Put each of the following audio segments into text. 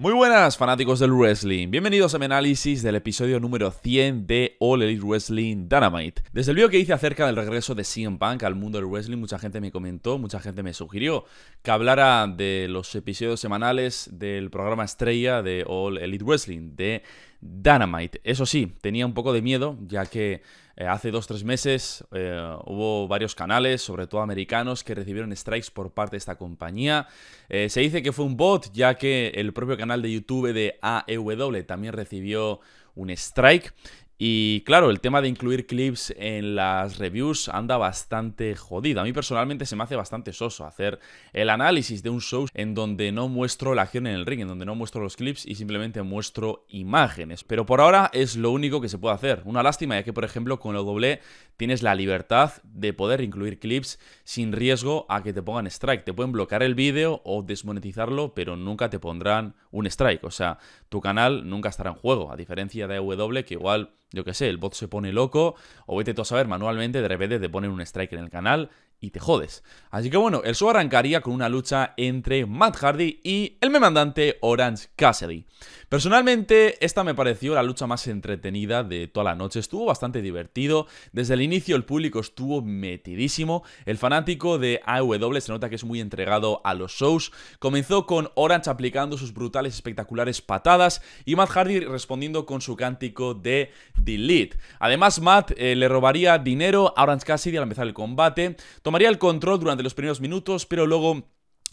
Muy buenas fanáticos del wrestling, bienvenidos a mi análisis del episodio número 100 de All Elite Wrestling Dynamite. Desde el vídeo que hice acerca del regreso de CM Punk al mundo del wrestling, mucha gente me comentó, mucha gente me sugirió que hablara de los episodios semanales del programa estrella de All Elite Wrestling, de Dynamite. Eso sí, tenía un poco de miedo, ya que eh, hace dos o tres meses eh, hubo varios canales, sobre todo americanos, que recibieron strikes por parte de esta compañía. Eh, se dice que fue un bot, ya que el propio canal de YouTube de AEW también recibió un strike. Y claro, el tema de incluir clips en las reviews anda bastante jodido. A mí personalmente se me hace bastante soso hacer el análisis de un show en donde no muestro la acción en el ring, en donde no muestro los clips y simplemente muestro imágenes. Pero por ahora es lo único que se puede hacer. Una lástima ya que, por ejemplo, con el doble tienes la libertad de poder incluir clips sin riesgo a que te pongan strike. Te pueden bloquear el vídeo o desmonetizarlo, pero nunca te pondrán un strike. O sea, tu canal nunca estará en juego, a diferencia de W que igual yo qué sé, el bot se pone loco, o vete tú a saber manualmente, de repente te ponen un strike en el canal y te jodes. Así que bueno, el show arrancaría con una lucha entre Matt Hardy y el mandante Orange Cassidy. Personalmente, esta me pareció la lucha más entretenida de toda la noche. Estuvo bastante divertido. Desde el inicio el público estuvo metidísimo. El fanático de AEW se nota que es muy entregado a los shows. Comenzó con Orange aplicando sus brutales espectaculares patadas y Matt Hardy respondiendo con su cántico de Delete. Además, Matt eh, le robaría dinero a Orange Cassidy al empezar el combate Tomaría el control durante los primeros minutos, pero luego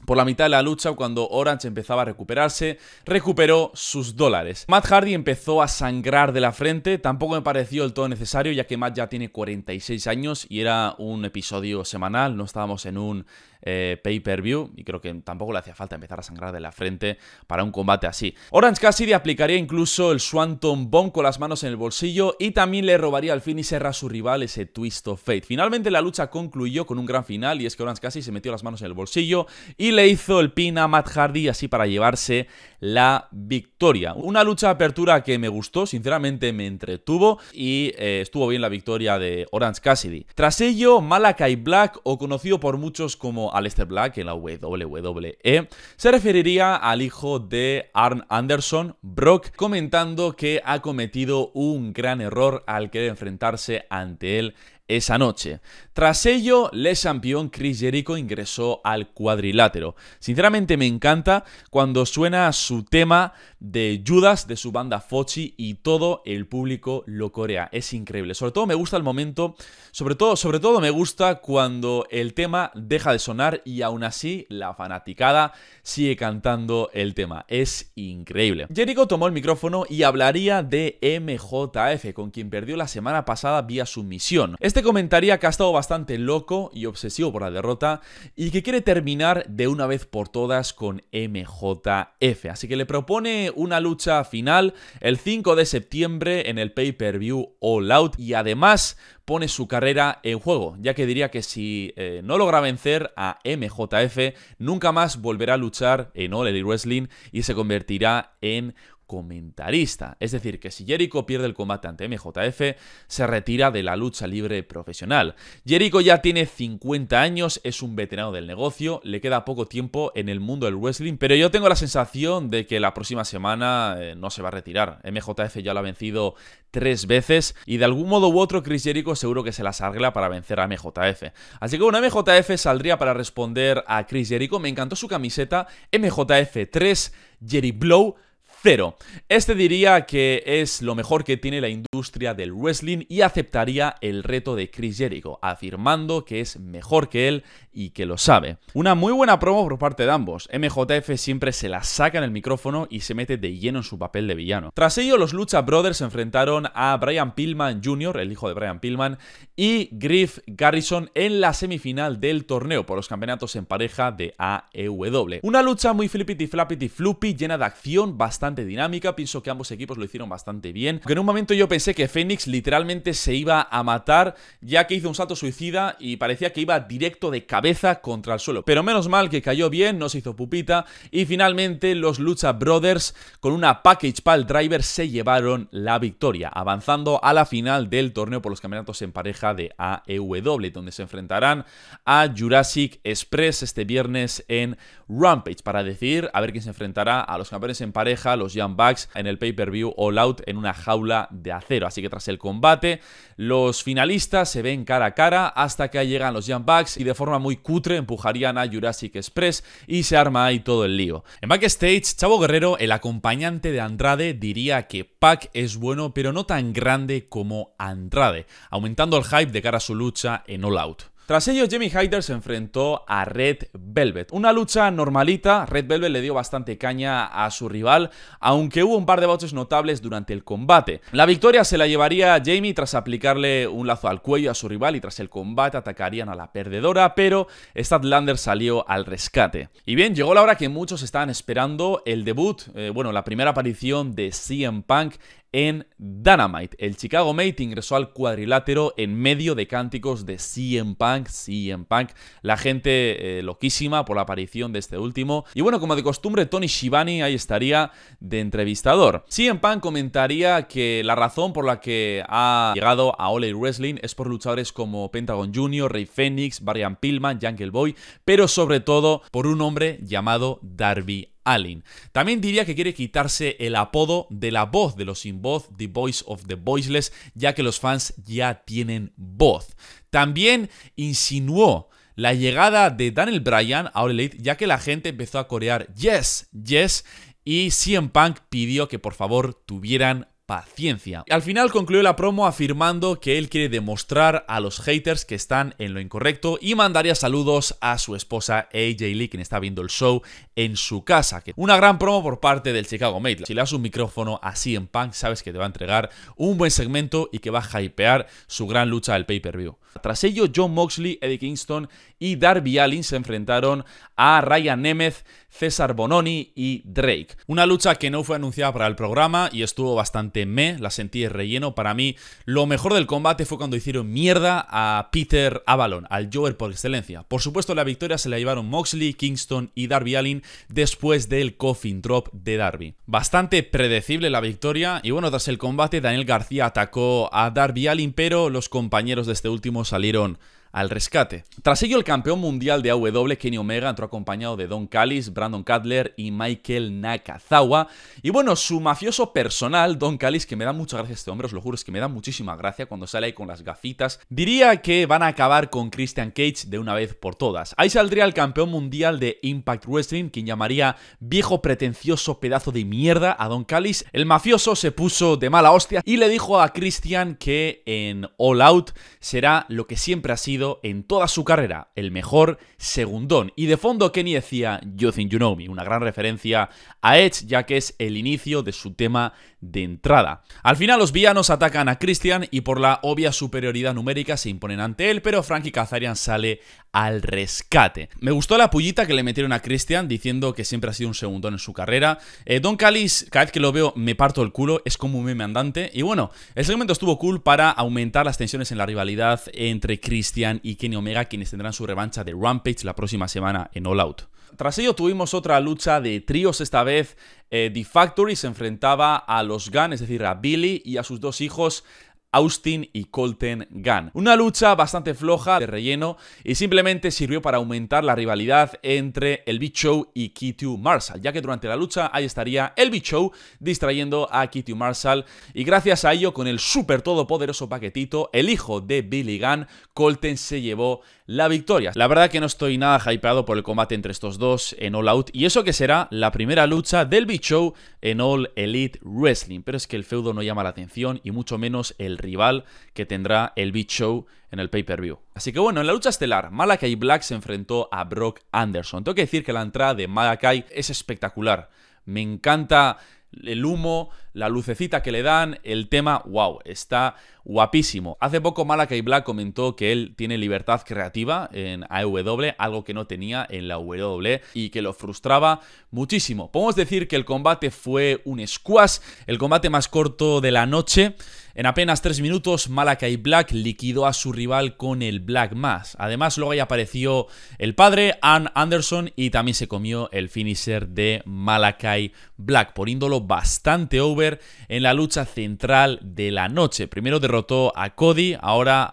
por la mitad de la lucha, cuando Orange empezaba a recuperarse, recuperó sus dólares. Matt Hardy empezó a sangrar de la frente, tampoco me pareció el todo necesario, ya que Matt ya tiene 46 años y era un episodio semanal, no estábamos en un eh, pay-per-view y creo que tampoco le hacía falta empezar a sangrar de la frente para un combate así. Orange Cassidy aplicaría incluso el Swanton Bomb con las manos en el bolsillo y también le robaría al fin finisher a su rival ese Twist of Fate. Finalmente la lucha concluyó con un gran final y es que Orange Cassidy se metió las manos en el bolsillo y le hizo el pin a Matt Hardy así para llevarse la victoria. Una lucha de apertura que me gustó, sinceramente me entretuvo y eh, estuvo bien la victoria de Orange Cassidy. Tras ello, Malakai Black, o conocido por muchos como Aleister Black en la WWE, se referiría al hijo de Arn Anderson, Brock, comentando que ha cometido un gran error al querer enfrentarse ante él esa noche. Tras ello, Le Champion Chris Jericho ingresó al cuadrilátero. Sinceramente me encanta cuando suena su tema de Judas, de su banda Fochi y todo el público lo corea. Es increíble. Sobre todo me gusta el momento, sobre todo, sobre todo me gusta cuando el tema deja de sonar y aún así la fanaticada sigue cantando el tema. Es increíble. Jericho tomó el micrófono y hablaría de MJF, con quien perdió la semana pasada vía sumisión. Este este comentaría que ha estado bastante loco y obsesivo por la derrota y que quiere terminar de una vez por todas con MJF. Así que le propone una lucha final el 5 de septiembre en el pay-per-view All Out y además pone su carrera en juego, ya que diría que si eh, no logra vencer a MJF, nunca más volverá a luchar en All Elite Wrestling y se convertirá en comentarista. Es decir, que si Jericho pierde el combate ante MJF, se retira de la lucha libre profesional. Jericho ya tiene 50 años, es un veterano del negocio, le queda poco tiempo en el mundo del wrestling, pero yo tengo la sensación de que la próxima semana eh, no se va a retirar. MJF ya lo ha vencido tres veces y de algún modo u otro Chris Jericho seguro que se las arregla para vencer a MJF. Así que bueno, MJF saldría para responder a Chris Jericho. Me encantó su camiseta MJF 3 Jerry Blow Cero. Este diría que es lo mejor que tiene la industria del wrestling y aceptaría el reto de Chris Jericho, afirmando que es mejor que él y que lo sabe. Una muy buena promo por parte de ambos. MJF siempre se la saca en el micrófono y se mete de lleno en su papel de villano. Tras ello, los Lucha Brothers se enfrentaron a Brian Pillman Jr., el hijo de Brian Pillman, y Griff Garrison en la semifinal del torneo por los campeonatos en pareja de AEW. Una lucha muy flippity flappity floopy, llena de acción, bastante dinámica. Pienso que ambos equipos lo hicieron bastante bien. Aunque en un momento yo pensé que Phoenix literalmente se iba a matar, ya que hizo un salto suicida y parecía que iba directo de cabeza contra el suelo. Pero menos mal que cayó bien, no se hizo pupita. Y finalmente los Lucha Brothers, con una package pal driver, se llevaron la victoria, avanzando a la final del torneo por los campeonatos en pareja de AEW, donde se enfrentarán a Jurassic Express este viernes en Rampage para decidir a ver quién se enfrentará a los campeones en pareja, los Young Bucks, en el pay-per-view All Out en una jaula de acero. Así que tras el combate, los finalistas se ven cara a cara hasta que llegan los Young Bucks y de forma muy cutre empujarían a Jurassic Express y se arma ahí todo el lío. En backstage, Chavo Guerrero, el acompañante de Andrade, diría que Pac es bueno, pero no tan grande como Andrade, aumentando el de cara a su lucha en All Out. Tras ello, Jamie Hyder se enfrentó a Red Velvet. Una lucha normalita, Red Velvet le dio bastante caña a su rival, aunque hubo un par de boches notables durante el combate. La victoria se la llevaría Jamie tras aplicarle un lazo al cuello a su rival y tras el combate atacarían a la perdedora, pero Statlander salió al rescate. Y bien, llegó la hora que muchos estaban esperando, el debut, eh, bueno, la primera aparición de CM Punk en Dynamite. El Chicago Mate ingresó al cuadrilátero en medio de cánticos de CM Punk, CM Punk, la gente eh, loquísima por la aparición de este último. Y bueno, como de costumbre, Tony Shibani ahí estaría de entrevistador. CM Punk comentaría que la razón por la que ha llegado a Ole Wrestling es por luchadores como Pentagon Jr., Rey Phoenix, Brian Pillman, Jungle Boy, pero sobre todo por un hombre llamado Darby Allen. También diría que quiere quitarse el apodo de la voz de los sin voz, The Voice of the Voiceless, ya que los fans ya tienen voz. También insinuó la llegada de Daniel Bryan a All Elite, ya que la gente empezó a corear Yes, Yes, y CM Punk pidió que por favor tuvieran paciencia. Al final concluyó la promo afirmando que él quiere demostrar a los haters que están en lo incorrecto y mandaría saludos a su esposa AJ Lee, quien está viendo el show en su casa. Una gran promo por parte del Chicago Mate. Si le das un micrófono así en Punk, sabes que te va a entregar un buen segmento y que va a hypear su gran lucha del pay-per-view. Tras ello, John Moxley, Eddie Kingston y Darby Allin se enfrentaron a Ryan Nemeth, César Bononi y Drake. Una lucha que no fue anunciada para el programa y estuvo bastante me, la sentí relleno. Para mí, lo mejor del combate fue cuando hicieron mierda a Peter Avalon, al Jover por excelencia. Por supuesto, la victoria se la llevaron Moxley, Kingston y Darby Allin después del coffin drop de Darby. Bastante predecible la victoria y bueno, tras el combate Daniel García atacó a Darby Allin, pero los compañeros de este último salieron al rescate. Tras ello, el campeón mundial de AW, Kenny Omega, entró acompañado de Don Callis, Brandon Cutler y Michael Nakazawa. Y bueno, su mafioso personal, Don Callis, que me da mucha gracias este hombre, os lo juro, es que me da muchísima gracia cuando sale ahí con las gafitas. Diría que van a acabar con Christian Cage de una vez por todas. Ahí saldría el campeón mundial de Impact Wrestling, quien llamaría viejo pretencioso pedazo de mierda a Don Callis. El mafioso se puso de mala hostia y le dijo a Christian que en All Out será lo que siempre ha sido en toda su carrera el mejor segundón. Y de fondo Kenny decía You Think You Know Me, una gran referencia a Edge, ya que es el inicio de su tema de entrada. Al final los villanos atacan a Christian y por la obvia superioridad numérica se imponen ante él, pero Frankie Kazarian sale al rescate. Me gustó la pullita que le metieron a Christian diciendo que siempre ha sido un segundón en su carrera. Eh, Don Calis, cada vez que lo veo me parto el culo, es como un meme andante. Y bueno, el segmento estuvo cool para aumentar las tensiones en la rivalidad entre Christian y Kenny Omega, quienes tendrán su revancha de Rampage la próxima semana en All Out. Tras ello tuvimos otra lucha de tríos esta vez. Eh, The Factory se enfrentaba a los Gunn, es decir, a Billy y a sus dos hijos Austin y Colten Gunn. Una lucha bastante floja de relleno y simplemente sirvió para aumentar la rivalidad entre el Big Show y Kitty Marshall, ya que durante la lucha ahí estaría el Big Show distrayendo a Kitty Marshall y gracias a ello con el super todopoderoso paquetito, el hijo de Billy Gunn, Colten se llevó la victoria. La verdad que no estoy nada hypeado por el combate entre estos dos en All Out y eso que será la primera lucha del Big Show en All Elite Wrestling. Pero es que el feudo no llama la atención y mucho menos el rival que tendrá el Big Show en el pay-per-view. Así que bueno, en la lucha estelar, Malakai Black se enfrentó a Brock Anderson. Tengo que decir que la entrada de Malakai es espectacular. Me encanta el humo, la lucecita que le dan, el tema, wow, está guapísimo. Hace poco Malakai Black comentó que él tiene libertad creativa en AEW, algo que no tenía en la W y que lo frustraba muchísimo. Podemos decir que el combate fue un squash, el combate más corto de la noche. En apenas 3 minutos, Malakai Black liquidó a su rival con el Black Mass. Además, luego ahí apareció el padre, Ann Anderson, y también se comió el finisher de Malakai Black, poniéndolo bastante over en la lucha central de la noche. Primero derrotó a Cody, ahora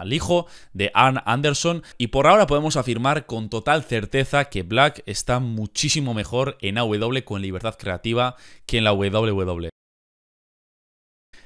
al hijo de Arn Anderson. Y por ahora podemos afirmar con total certeza que Black está muchísimo mejor en AW con libertad creativa que en la WWE.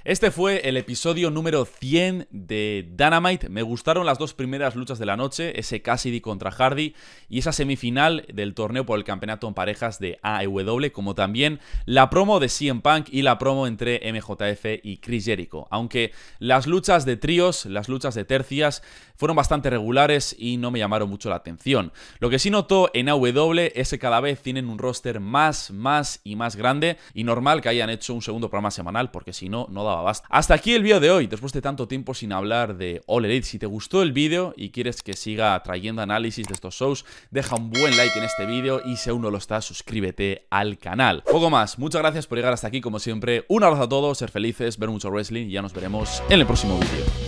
Este fue el episodio número 100 de Dynamite. Me gustaron las dos primeras luchas de la noche, ese Cassidy contra Hardy y esa semifinal del torneo por el campeonato en parejas de AEW, como también la promo de CM Punk y la promo entre MJF y Chris Jericho. Aunque las luchas de tríos, las luchas de tercias fueron bastante regulares y no me llamaron mucho la atención. Lo que sí notó en AEW es que cada vez tienen un roster más, más y más grande y normal que hayan hecho un segundo programa semanal porque si no, no daba hasta aquí el vídeo de hoy, después de tanto tiempo sin hablar de All Elite. Si te gustó el vídeo y quieres que siga trayendo análisis de estos shows, deja un buen like en este vídeo y si aún no lo estás, suscríbete al canal. Poco más, muchas gracias por llegar hasta aquí como siempre. Un abrazo a todos, ser felices, ver mucho wrestling y ya nos veremos en el próximo vídeo.